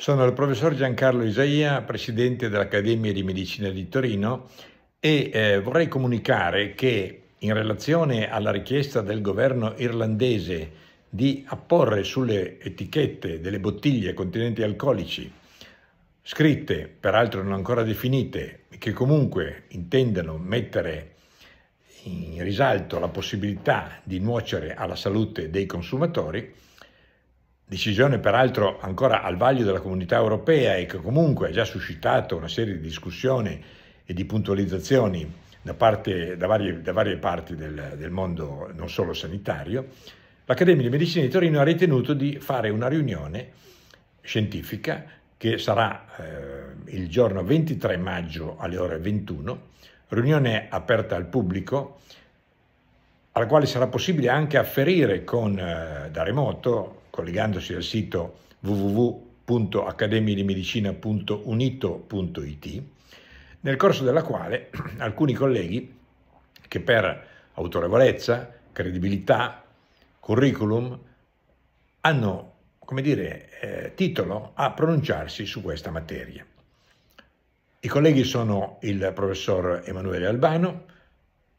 Sono il professor Giancarlo Isaia, presidente dell'Accademia di Medicina di Torino e eh, vorrei comunicare che in relazione alla richiesta del governo irlandese di apporre sulle etichette delle bottiglie contenenti alcolici scritte, peraltro non ancora definite, che comunque intendono mettere in risalto la possibilità di nuocere alla salute dei consumatori, decisione peraltro ancora al vaglio della comunità europea e che comunque ha già suscitato una serie di discussioni e di puntualizzazioni da, parte, da, varie, da varie, parti del, del mondo, non solo sanitario, l'Accademia di Medicina di Torino ha ritenuto di fare una riunione scientifica che sarà eh, il giorno 23 maggio alle ore 21, riunione aperta al pubblico alla quale sarà possibile anche afferire con, eh, da remoto collegandosi al sito www.accademiedimedicina.unito.it, nel corso della quale alcuni colleghi che per autorevolezza, credibilità, curriculum hanno, come dire, eh, titolo a pronunciarsi su questa materia. I colleghi sono il professor Emanuele Albano,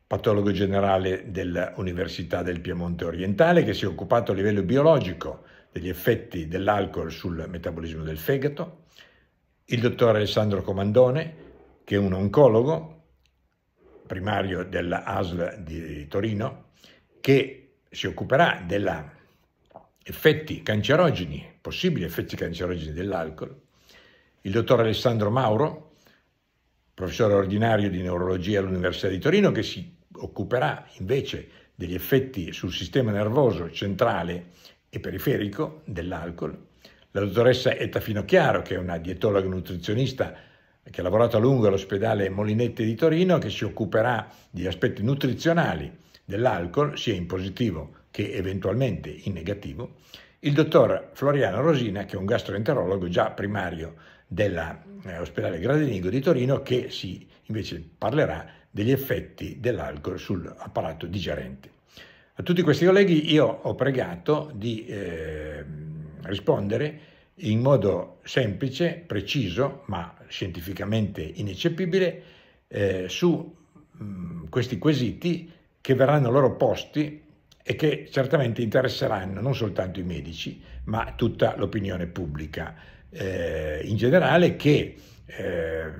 patologo generale dell'Università del Piemonte Orientale, che si è occupato a livello biologico degli effetti dell'alcol sul metabolismo del fegato, il dottor Alessandro Comandone, che è un oncologo primario della ASL di Torino, che si occuperà degli effetti cancerogeni, possibili effetti cancerogeni dell'alcol, il dottor Alessandro Mauro, professore ordinario di neurologia all'Università di Torino, che si occuperà invece degli effetti sul sistema nervoso centrale e periferico dell'alcol. La dottoressa Etta Finocchiaro, che è una dietologa nutrizionista che ha lavorato a lungo all'ospedale Molinette di Torino, che si occuperà degli aspetti nutrizionali dell'alcol, sia in positivo che eventualmente in negativo, il dottor Floriano Rosina, che è un gastroenterologo già primario dell'ospedale eh, Gradenigo di Torino, che si invece parlerà degli effetti dell'alcol sull'apparato digerente. A tutti questi colleghi io ho pregato di eh, rispondere in modo semplice, preciso, ma scientificamente ineccepibile, eh, su mh, mm, questi quesiti che verranno loro posti e che certamente interesseranno non soltanto i medici, ma tutta l'opinione pubblica eh, in generale che eh,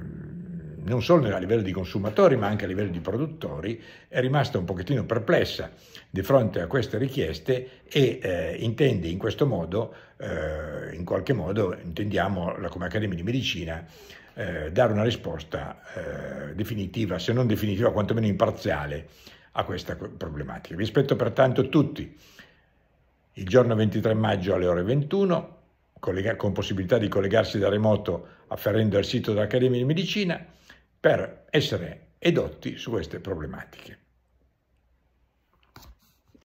non solo a livello di consumatori ma anche a livello di produttori è rimasta un pochettino perplessa di fronte a queste richieste e eh, intende in questo modo, eh, in qualche modo, intendiamo come Accademia di Medicina, eh, dare una risposta eh, definitiva, se non definitiva quantomeno imparziale a questa problematica. Vi aspetto pertanto tutti il giorno 23 maggio alle ore 21, con possibilità di collegarsi da remoto afferendo al sito dell'Accademia di Medicina, per essere edotti su queste problematiche.